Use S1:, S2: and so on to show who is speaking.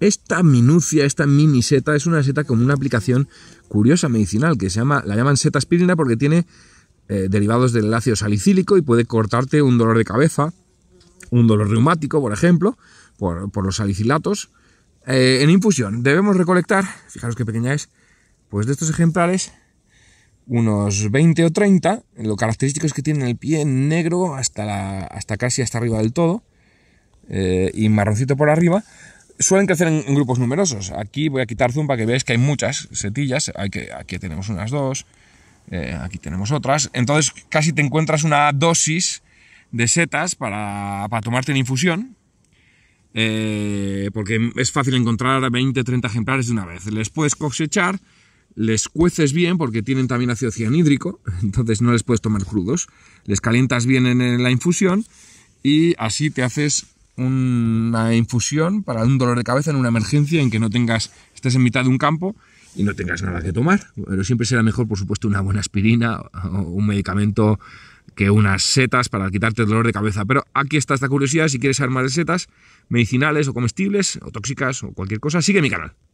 S1: Esta minucia, esta mini seta, es una seta con una aplicación curiosa medicinal que se llama, la llaman seta aspirina porque tiene eh, derivados del ácido salicílico y puede cortarte un dolor de cabeza, un dolor reumático, por ejemplo, por, los salicilatos. Eh, en infusión debemos recolectar, fijaros qué pequeña es, pues de estos ejemplares unos 20 o 30. Lo característico es que tienen el pie negro hasta, hasta casi hasta arriba del todo eh, y marroncito por arriba suelen crecer en, grupos numerosos. Aquí voy a quitar zoom para que veáis que hay muchas setillas. aquí tenemos unas dos, eh, aquí tenemos otras. Entonces casi te encuentras una dosis de setas para, tomarte en infusión. Eh, porque es fácil encontrar 20, 30 ejemplares de una vez. Les puedes cosechar, les cueces bien porque tienen también ácido cianhídrico, entonces no les puedes tomar crudos. Les calientas bien en la infusión y así te haces un, infusión para un dolor de cabeza en una emergencia en que no tengas, estés en mitad de un campo y no tengas nada que tomar. Pero siempre será mejor, por supuesto, una buena aspirina o un medicamento que unas setas para quitarte el dolor de cabeza. Pero aquí está esta curiosidad, si quieres armar setas medicinales o comestibles o tóxicas o cualquier cosa, sigue mi canal.